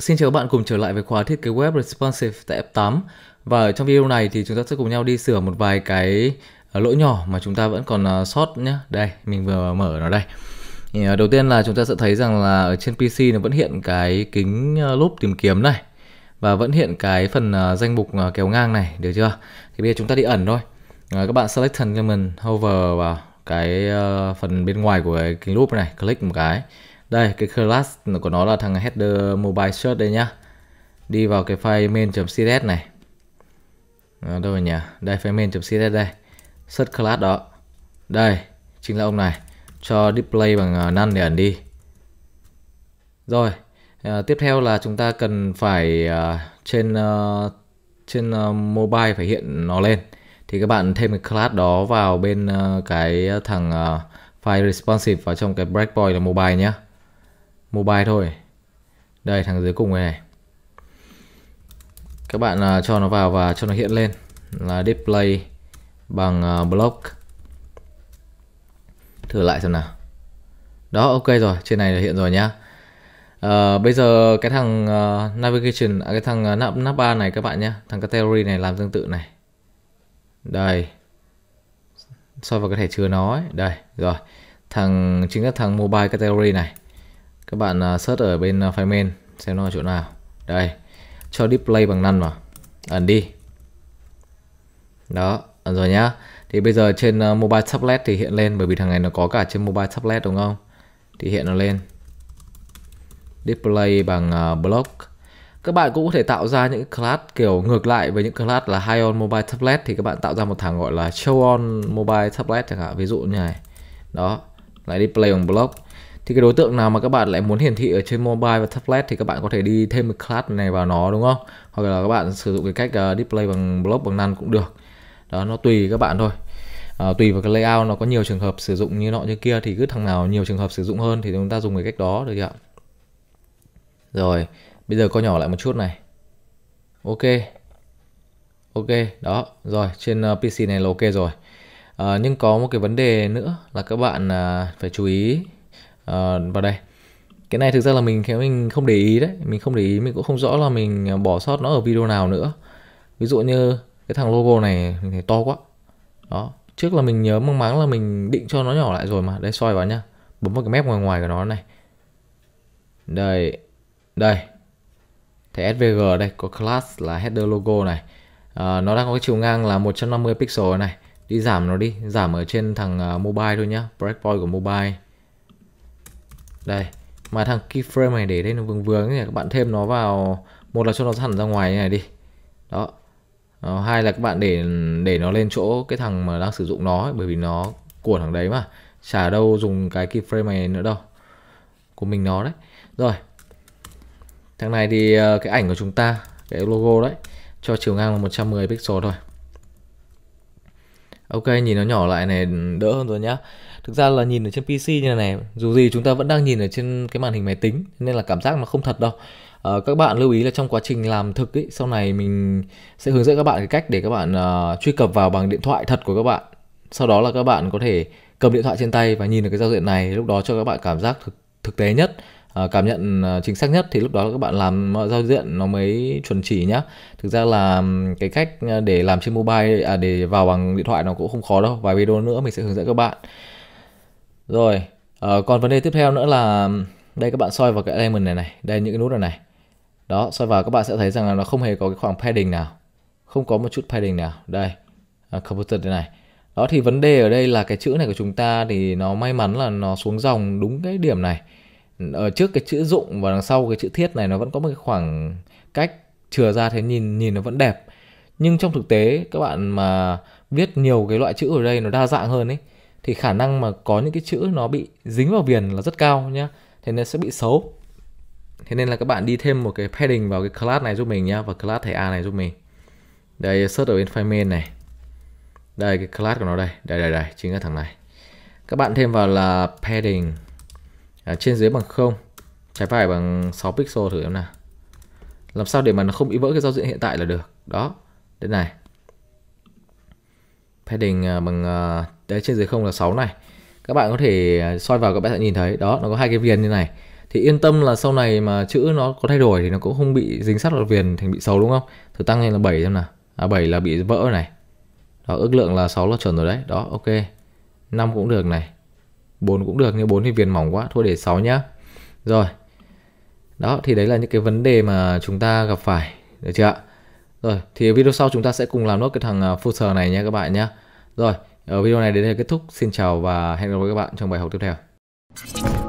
Xin chào các bạn cùng trở lại với khóa thiết kế web responsive tại F8 Và ở trong video này thì chúng ta sẽ cùng nhau đi sửa một vài cái ờ, lỗi nhỏ mà chúng ta vẫn còn ờ, sót nhé Đây, mình vừa mở nó đây thì ờ, Đầu tiên là chúng ta sẽ thấy rằng là ở trên PC nó vẫn hiện cái kính lốp tìm kiếm này Và vẫn hiện cái phần danh mục kéo ngang này, được chưa? Thì bây giờ chúng ta đi ẩn thôi Các bạn select element, hover vào cái phần bên ngoài của cái kính lốp này, click một cái đây cái class của nó là thằng header mobile search đây nhá đi vào cái file main.css này à, đâu rồi nhỉ đây file main.css đây search class đó đây chính là ông này cho display bằng à, none để ẩn đi rồi à, tiếp theo là chúng ta cần phải à, trên à, trên uh, mobile phải hiện nó lên thì các bạn thêm cái class đó vào bên uh, cái thằng uh, file responsive vào trong cái breakpoint là mobile nhé mobile thôi đây thằng dưới cùng này các bạn uh, cho nó vào và cho nó hiện lên là display bằng uh, block thử lại xem nào đó ok rồi trên này là hiện rồi nhá uh, bây giờ cái thằng uh, navigation à, cái thằng uh, nắp nắp ba này các bạn nhé thằng category này làm tương tự này đây so vào cái thẻ chứa nó ấy. đây rồi thằng chính là thằng mobile category này các bạn à, search ở bên à, file main xem nó ở chỗ nào đây cho display bằng năn mà ẩn đi đó ẩn à, rồi nhá thì bây giờ trên mobile tablet thì hiện lên bởi vì thằng này nó có cả trên mobile tablet đúng không thì hiện nó lên display bằng block các bạn cũng có thể tạo ra những class kiểu ngược lại với những class là high on mobile tablet thì các bạn tạo ra một thằng gọi là show on mobile tablet chẳng hạn ví dụ như này đó lại display bằng block thì cái đối tượng nào mà các bạn lại muốn hiển thị ở trên mobile và tablet thì các bạn có thể đi thêm một class này vào nó đúng không hoặc là các bạn sử dụng cái cách uh, display bằng block bằng none cũng được đó nó tùy các bạn thôi à, tùy vào cái layout nó có nhiều trường hợp sử dụng như nọ như kia thì cứ thằng nào nhiều trường hợp sử dụng hơn thì chúng ta dùng cái cách đó được ạ rồi bây giờ coi nhỏ lại một chút này ok ok đó rồi trên ờ, pc này là ok rồi à, nhưng có một cái vấn đề nữa là các bạn à, phải chú ý uh, vào đây cái này thực ra là mình cái mình không để ý đấy mình không để ý mình cũng không rõ là mình ờ, bỏ sót nó ở video nào nữa ví dụ như cái thằng logo này mình thấy to quá đó trước là mình nhớ mong máng là mình định cho nó nhỏ lại rồi mà đây soi vào nhá bấm vào cái mép ngoài ngoài của nó này đây đây thẻ svg đây có class là header logo này à, nó đang có cái chiều ngang là 150 pixel này đi giảm nó đi giảm ở trên thằng mobile thôi nhá breakpoint của mobile đây mà thằng keyframe này để đây nó vương vương thì các bạn thêm nó vào một là cho nó hẳn ra ngoài như này đi đó đó, hai là các bạn để để nó lên chỗ cái thằng mà đang sử dụng nó ấy, bởi vì nó của thằng đấy mà chả đâu dùng cái keyframe này nữa đâu của mình nó đấy rồi thằng này thì ờ, cái ảnh của chúng ta cái logo đấy cho chiều ngang là 110 pixel thôi ok nhìn nó nhỏ lại này đỡ hơn rồi nhá thực ra là nhìn ở trên PC như này dù gì chúng ta vẫn đang nhìn ở trên cái màn hình máy tính nên là cảm giác nó không thật đâu à, các bạn lưu ý là trong quá trình làm thực ý, sau này mình sẽ hướng dẫn các bạn cái cách để các bạn uh, truy cập vào bằng điện thoại thật của các bạn sau đó là các bạn có thể cầm điện thoại trên tay và nhìn được cái giao diện này lúc đó cho các bạn cảm giác thực, thực tế nhất ờ, cảm nhận chính xác nhất thì lúc đó các bạn làm giao diện nó mới chuẩn chỉ nhá thực ra là cái cách để làm trên mobile à, để vào bằng điện thoại nó cũng không khó đâu vài video nữa mình sẽ hướng dẫn các bạn rồi, ờ, còn vấn đề tiếp theo nữa là đây các bạn soi vào cái element này này, đây những cái nút này này. Đó, soi vào các bạn sẽ thấy rằng là nó không hề có cái khoảng padding nào. Không có một chút padding nào. Đây, à, computer đây này. Đó thì vấn đề ở đây là cái chữ này của chúng ta thì nó may mắn là nó xuống dòng đúng cái điểm này. Ở trước cái chữ dụng và đằng sau cái chữ thiết này nó vẫn có một cái khoảng cách chừa ra thế nhìn nhìn nó vẫn đẹp. Nhưng trong thực tế các bạn mà viết nhiều cái loại chữ ở đây nó đa dạng hơn ấy thì khả năng mà có những cái chữ nó bị dính vào viền là rất cao nhá thế nên sẽ bị xấu thế nên là các bạn đi thêm một cái padding vào cái class này giúp mình nhá và class thẻ A này giúp mình đây search ở bên file main này đây cái class của nó đây đây đây đây chính là thằng này các bạn thêm vào là padding à, trên dưới bằng không trái phải bằng 6 pixel thử em nào làm sao để mà nó không bị vỡ cái giao diện hiện tại là được đó đến này padding à, bằng à, đấy trên dưới không là 6 này các bạn có thể à, soi vào các bạn sẽ nhìn thấy đó nó có hai cái viền như này thì yên tâm là sau này mà chữ nó có thay đổi thì nó cũng không bị dính sắt vào viền thành bị xấu đúng không thử tăng lên là 7 xem nào à 7 là bị vỡ này đó ước lượng là 6 là chuẩn rồi đấy đó ok 5 cũng được này 4 cũng được nhưng 4 thì viền mỏng quá thôi để 6 nhá rồi đó thì đấy là những cái vấn đề mà chúng ta gặp phải được chưa ạ rồi, thì video sau chúng ta sẽ cùng làm nốt cái thằng à, footer này nha các bạn nhé. Rồi, ở ờ, video này đến đây kết thúc. Xin chào và hẹn gặp lại các bạn trong bài học tiếp theo.